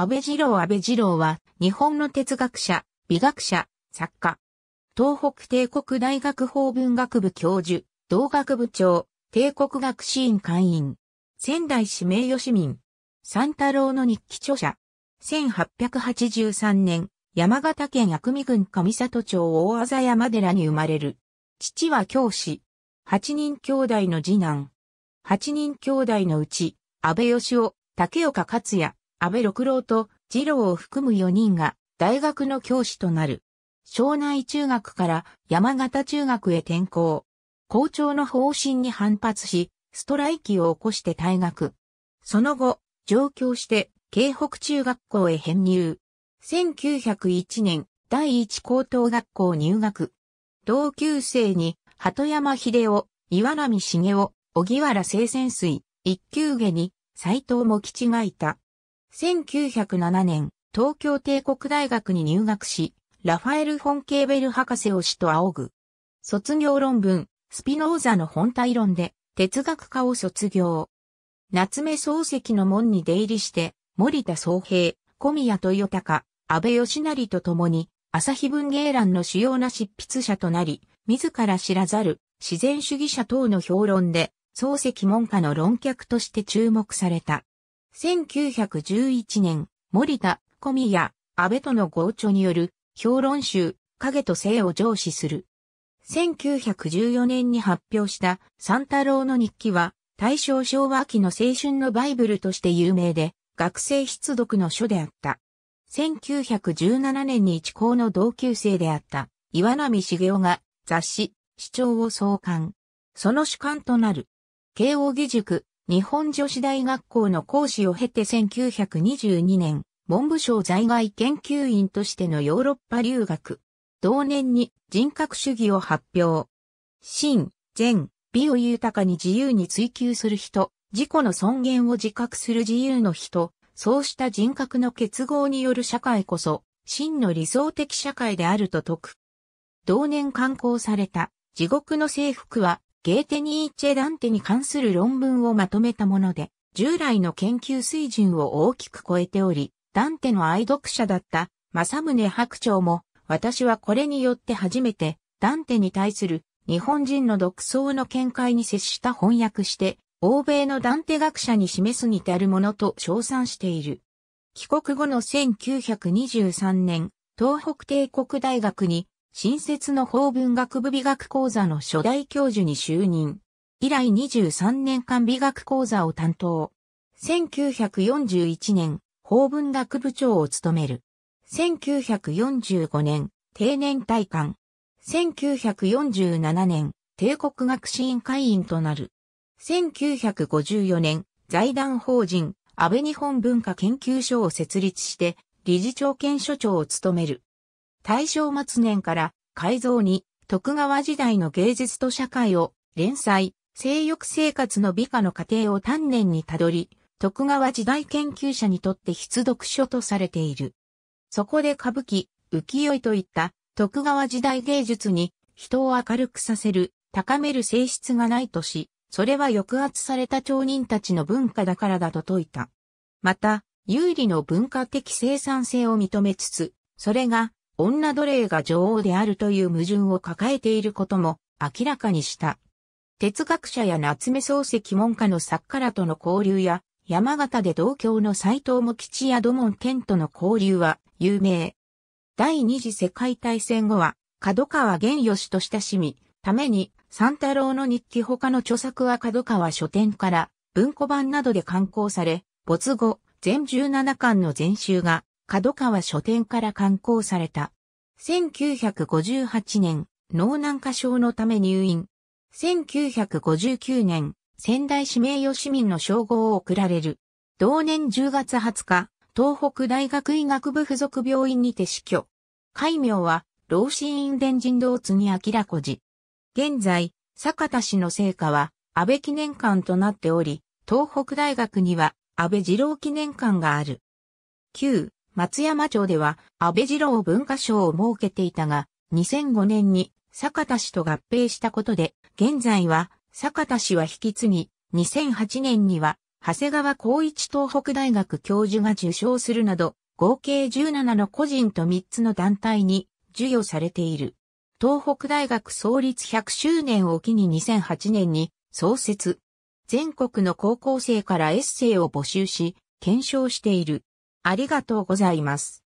安倍次郎安倍次郎は、日本の哲学者、美学者、作家。東北帝国大学法文学部教授、同学部長、帝国学士院会員。仙台市名誉市民。三太郎の日記著者。1883年、山形県薬味郡上里町大麻山寺に生まれる。父は教師。八人兄弟の次男。八人兄弟のうち、安倍義雄、竹岡克也、安倍六郎と二郎を含む4人が大学の教師となる。庄内中学から山形中学へ転校。校長の方針に反発し、ストライキを起こして退学。その後、上京して、京北中学校へ編入。1901年、第一高等学校入学。同級生に、鳩山秀夫、岩波茂夫、小木原清泉水、一級下に、斎藤茂吉がいた。1907年、東京帝国大学に入学し、ラファエル・フォン・ケーベル博士を師と仰ぐ。卒業論文、スピノーザの本体論で、哲学科を卒業。夏目漱石の門に出入りして、森田宗平、小宮豊隆、安倍義成と共に、朝日文芸欄の主要な執筆者となり、自ら知らざる、自然主義者等の評論で、漱石門下の論客として注目された。1911年、森田、小宮、安倍との合著による評論集、影と性を上司する。1914年に発表した三太郎の日記は、大正昭和期の青春のバイブルとして有名で、学生必読の書であった。1917年に一高の同級生であった岩波茂雄が雑誌、市長を創刊。その主観となる。慶応義塾日本女子大学校の講師を経て1922年、文部省在外研究員としてのヨーロッパ留学。同年に人格主義を発表。真、善、美を豊かに自由に追求する人、自己の尊厳を自覚する自由の人、そうした人格の結合による社会こそ、真の理想的社会であると説く。同年刊行された地獄の征服はゲーテニーチェ・ダンテに関する論文をまとめたもので、従来の研究水準を大きく超えており、ダンテの愛読者だった正宗白鳥も、私はこれによって初めて、ダンテに対する日本人の独創の見解に接した翻訳して、欧米のダンテ学者に示すに至るものと称賛している。帰国後の1923年、東北帝国大学に新設の法文学部美学講座の初代教授に就任。以来23年間美学講座を担当。1941年、法文学部長を務める。1945年、定年退官。1947年、帝国学士院会員となる。1954年、財団法人、安倍日本文化研究所を設立して、理事長兼所長を務める。大正末年から改造に徳川時代の芸術と社会を連載、性欲生活の美化の過程を丹念にたどり、徳川時代研究者にとって必読書とされている。そこで歌舞伎、浮世絵といった徳川時代芸術に人を明るくさせる、高める性質がないとし、それは抑圧された町人たちの文化だからだと説いた。また、有利の文化的生産性を認めつつ、それが女奴隷が女王であるという矛盾を抱えていることも明らかにした。哲学者や夏目漱石門下の作家らとの交流や、山形で同郷の斎藤茂吉や土門健との交流は有名。第二次世界大戦後は、角川源義と親しみ、ために、三太郎の日記他の著作は角川書店から文庫版などで刊行され、没後、全17巻の全集が角川書店から刊行された。1958年、脳難化症のため入院。1959年、仙台市名誉市民の称号を贈られる。同年10月20日、東北大学医学部附属病院にて死去。戒名は、老子院伝人道津に明子寺。現在、坂田氏の成果は、安倍記念館となっており、東北大学には、安倍二郎記念館がある。9、松山町では安倍二郎文化賞を設けていたが、2005年に坂田氏と合併したことで、現在は坂田氏は引き継ぎ、2008年には長谷川光一東北大学教授が受賞するなど、合計17の個人と3つの団体に授与されている。東北大学創立100周年を機に2008年に創設。全国の高校生からエッセイを募集し、検証している。ありがとうございます。